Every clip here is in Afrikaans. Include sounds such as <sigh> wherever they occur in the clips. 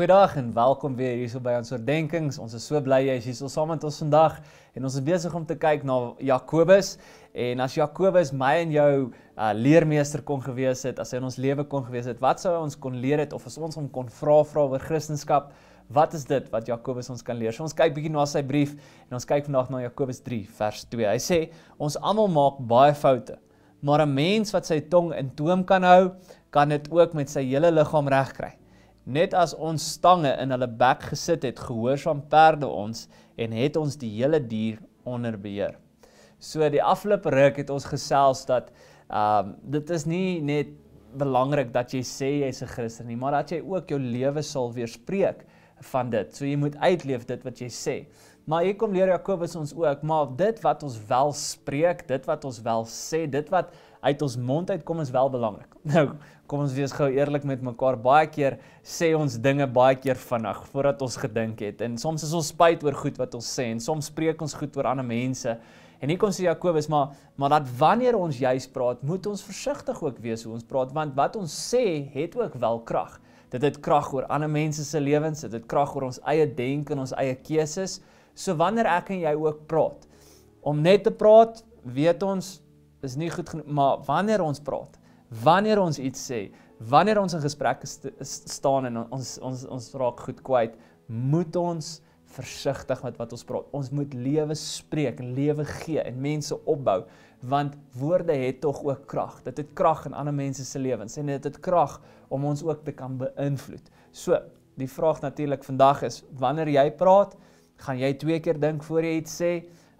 Goeiedag en welkom weer hierso by ons oordeenkings. Ons is so bly jy is hier so saam met ons vandag en ons is besig om te kyk na Jakobus en as Jakobus my en jou uh, leermeester kon gewees het, as hy in ons lewe kon gewees het, wat sou ons kon leer het of as ons hom kon vra vra oor Christendom? Wat is dit wat Jakobus ons kan leer? So ons kyk bietjie na sy brief en ons kyk vandag na Jakobus 3 vers 2. Hy sê ons almal maak baie foute, maar 'n mens wat sy tong in toom kan hou, kan dit ook met sy hele liggaam regkry. Net as ons stange in hulle bek gesit het, gehoorsaam perde ons en het ons die hele dier onder beheer. So die afloop ruk het ons gesels dat ehm um, dit is nie net belangrik dat jy sê jy's 'n Christen nie, maar dat jy ook jou lewe sal weerspreek van dit. So jy moet uitleef dit wat jy sê. Maar hier kom leer Jakobus ons ook, maar dit wat ons wel spreek, dit wat ons wel sê, dit wat uit ons mond uitkom is wel belangrik. <laughs> Nou, kom ons wees gou eerlik met mekaar. Baie keer sê ons dinge baie keer vinnig voordat ons gedink het en soms is ons spyt oor goed wat ons sê en soms spreek ons goed oor ander mense. En hier kom sê Jakobus, maar maar dat wanneer ons juis praat, moet ons versigtig ook wees hoe ons praat want wat ons sê het ook wel krag. Dit het krag oor ander mense se lewens, dit het krag oor ons eie denke en ons eie keuses. So wanneer ek en jy ook praat, om net te praat, weet ons is nie goed genoeg, maar wanneer ons praat, wanneer ons iets sê, wanneer ons in gesprek st st staan en ons ons ons raak goed kwyt, moet ons versigtig met wat ons praat. Ons moet lewe spreek, lewe gee en mense opbou want woorde het tog ook krag. Dit het krag in ander mense se lewens en dit het krag om ons ook te kan beïnvloed. So, die vraag natuurlik vandag is wanneer jy praat, gaan jy twee keer dink voor jy iets sê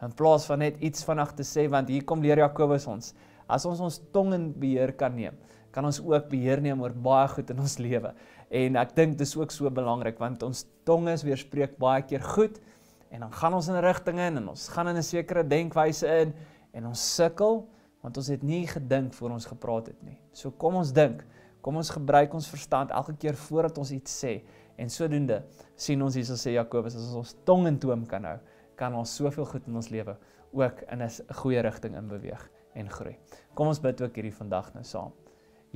in plaas van net iets vanaand te sê want hier kom leer Jakobus ons as ons ons tong in beheer kan neem kan ons ook beheer neem oor baie goed in ons lewe en ek dink dis ook so belangrik want ons tong is weerspreek baie keer goed en dan gaan ons in 'n rigting in en ons gaan in 'n sekere denkwyse in en ons sukkel want ons het nie gedink voor ons gepraat het nie so kom ons dink kom ons gebruik ons verstand elke keer voordat ons iets sê En sodoende sien ons hierso sê Jakobus as ons tong in toom kan hou, kan ons soveel goed in ons lewe ook in 'n goeie rigting in beweeg en groei. Kom ons bid ook hierdie vandag nou saam.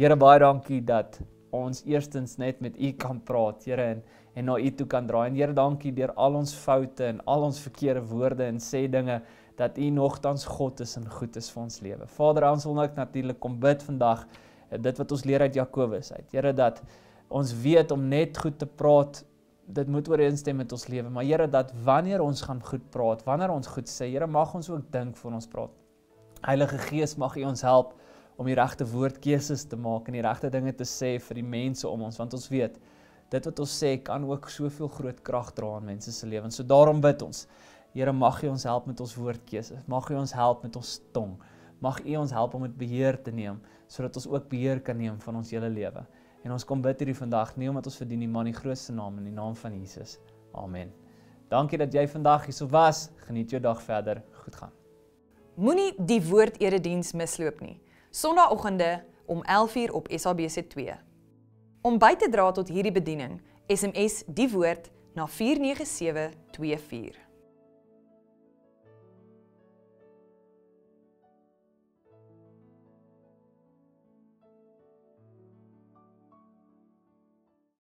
Here baie dankie dat ons eerstens net met U kan praat, Here en en na U toe kan draai. En Here dankie deur al ons foute en al ons verkeerde woorde en sê dinge dat U nogtans God is en goed is vir ons lewe. Vader, ons wil nou natuurlik kom bid vandag eh, dit wat ons leer uit Jakobus uit. Here dat ons weet om net goed te praat, dit moet ooreenstem met ons lewe. Maar Here, dat wanneer ons gaan goed praat, wanneer ons goed sê, Here, mag ons ook dink voor ons praat. Heilige Gees, mag U ons help om die regte woordkeuses te maak en die regte dinge te sê vir die mense om ons, want ons weet dit wat ons sê kan ook soveel groot krag dra in mense se lewens. So daarom bid ons. Here, mag U ons help met ons woordkeuses. Mag U ons help met ons tong. Mag U ons help om dit beheer te neem sodat ons ook beheer kan neem van ons hele lewe. En ons kom bid hierdie vandag nie omdat ons verdien nie, maar in die grootste naam in die naam van Jesus. Amen. Dankie dat jy vandag hierso was. Geniet jou dag verder. Goed gaan. Moenie die woord erediens misloop nie. Sondagoggende om 11:00 op SABC2. Om by te dra tot hierdie bediening, SMS die woord na 49724.